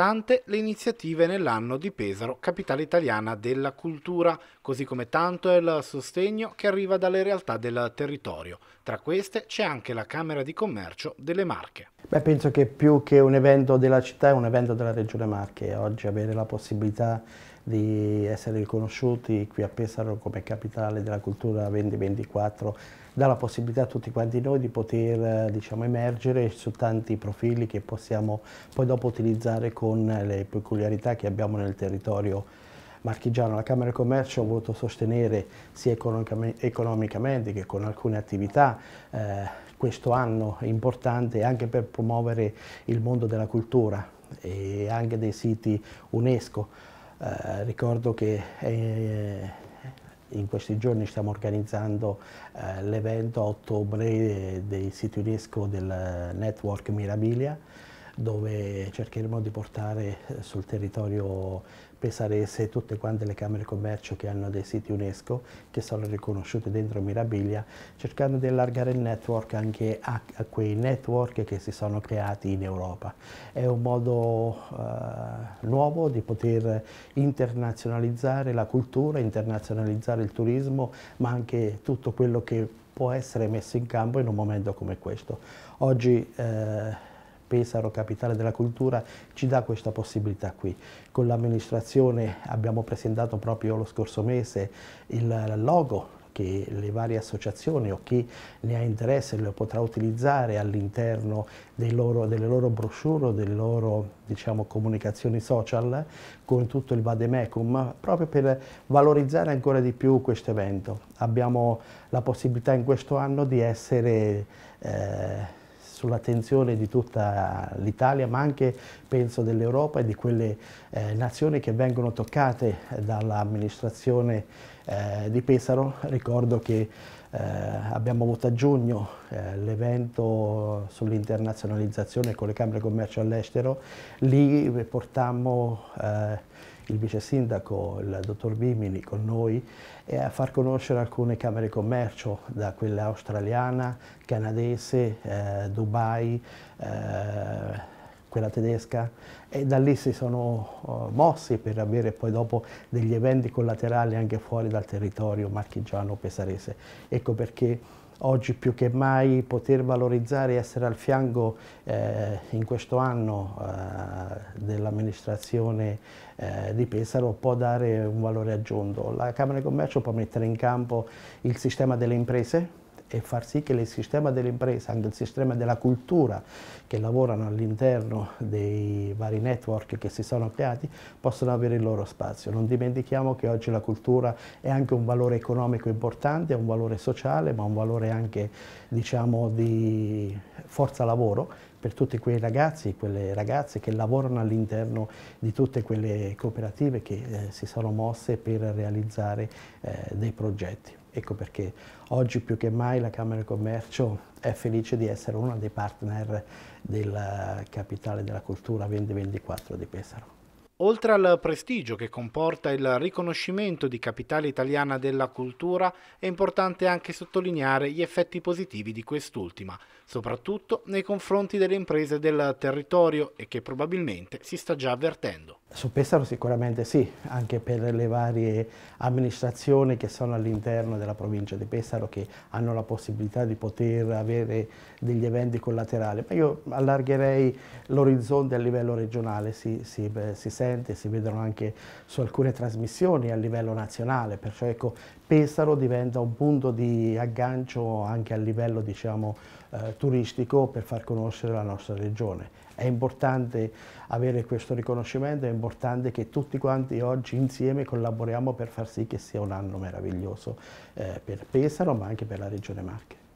importante le iniziative nell'anno di Pesaro, capitale italiana della cultura, così come tanto è il sostegno che arriva dalle realtà del territorio. Tra queste c'è anche la Camera di Commercio delle Marche. Beh, penso che più che un evento della città è un evento della Regione Marche. Oggi avere la possibilità di essere riconosciuti qui a Pesaro come capitale della cultura 2024 dà la possibilità a tutti quanti noi di poter eh, diciamo, emergere su tanti profili che possiamo poi dopo utilizzare con le peculiarità che abbiamo nel territorio marchigiano. La Camera di Commercio ha voluto sostenere sia economicamente che con alcune attività eh, questo anno importante anche per promuovere il mondo della cultura e anche dei siti UNESCO. Eh, ricordo che eh, in questi giorni stiamo organizzando eh, l'evento a ottobre eh, del sito UNESCO del eh, network Mirabilia dove cercheremo di portare eh, sul territorio pesarese tutte quante le camere commercio che hanno dei siti UNESCO che sono riconosciute dentro Mirabilia, cercando di allargare il network anche a, a quei network che si sono creati in Europa. È un modo eh, nuovo di poter internazionalizzare la cultura, internazionalizzare il turismo, ma anche tutto quello che può essere messo in campo in un momento come questo. Oggi eh, Pesaro, capitale della cultura, ci dà questa possibilità qui. Con l'amministrazione abbiamo presentato proprio lo scorso mese il logo che le varie associazioni o chi ne ha interesse lo potrà utilizzare all'interno delle loro brochure o delle loro diciamo, comunicazioni social con tutto il Vademecum proprio per valorizzare ancora di più questo evento. Abbiamo la possibilità in questo anno di essere eh, sull'attenzione di tutta l'Italia, ma anche penso dell'Europa e di quelle eh, nazioni che vengono toccate dall'amministrazione eh, di Pesaro. Ricordo che eh, abbiamo avuto a giugno eh, l'evento sull'internazionalizzazione con le Camere Commercio all'estero, lì portammo eh, il vice sindaco, il dottor Bimini, con noi eh, a far conoscere alcune Camere Commercio, da quella australiana, canadese, eh, Dubai, eh, quella tedesca, e da lì si sono eh, mossi per avere poi dopo degli eventi collaterali anche fuori dal territorio marchigiano pesarese. Ecco perché oggi più che mai poter valorizzare e essere al fianco eh, in questo anno eh, dell'amministrazione eh, di Pesaro può dare un valore aggiunto. La Camera di Commercio può mettere in campo il sistema delle imprese, e far sì che il sistema dell'impresa, anche il sistema della cultura che lavorano all'interno dei vari network che si sono creati, possano avere il loro spazio. Non dimentichiamo che oggi la cultura è anche un valore economico importante, è un valore sociale, ma un valore anche diciamo, di forza lavoro per tutti quei ragazzi e quelle ragazze che lavorano all'interno di tutte quelle cooperative che eh, si sono mosse per realizzare eh, dei progetti. Ecco perché oggi più che mai la Camera di Commercio è felice di essere uno dei partner della Capitale della Cultura 2024 di Pesaro. Oltre al prestigio che comporta il riconoscimento di capitale italiana della cultura, è importante anche sottolineare gli effetti positivi di quest'ultima, soprattutto nei confronti delle imprese del territorio e che probabilmente si sta già avvertendo. Su Pesaro sicuramente sì, anche per le varie amministrazioni che sono all'interno della provincia di Pesaro che hanno la possibilità di poter avere degli eventi collaterali, ma io allargherei l'orizzonte a livello regionale, si, si, si, sente, si vedono anche su alcune trasmissioni a livello nazionale, perciò ecco, Pesaro diventa un punto di aggancio anche a livello diciamo, eh, turistico per far conoscere la nostra regione. È importante avere questo riconoscimento, è importante che tutti quanti oggi insieme collaboriamo per far sì che sia un anno meraviglioso eh, per Pesaro ma anche per la regione Marche.